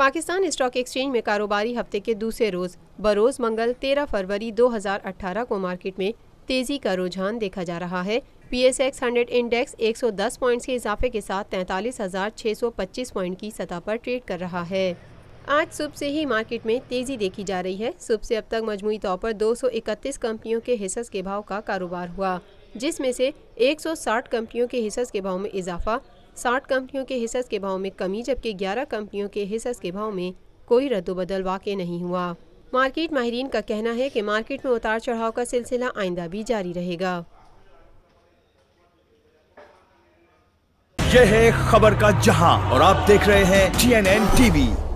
Pakistan stock exchange में कारोबारी हफ्ते के दूसरे रोज बरोज मंगल 13 फरवरी 2018 को मार्केट में तेजी का रुझान देखा जा रहा है P S X hundred index 110 points के इजाफे के साथ तैतालीस हजार छह सौ पच्चीस पॉइंट की सतह पर ट्रेड कर रहा है आज सुबह से ही मार्केट में तेजी देखी जा रही है सुबह से अब तक मजमू तौर पर 231 कंपनियों के हिस्स के भाव का कारोबार हुआ जिसमें से 160 कंपनियों के हिस्स के भाव में इजाफा साठ कंपनियों के हिस्स के भाव में कमी जबकि ग्यारह कंपनियों के हिस्स के भाव में कोई रद्दोबदल वाक़ नहीं हुआ मार्केट माहरीन का कहना है कि मार्केट में उतार चढ़ाव का सिलसिला आइंदा भी जारी रहेगा यह है खबर का जहां और आप देख रहे हैं टी एन टीवी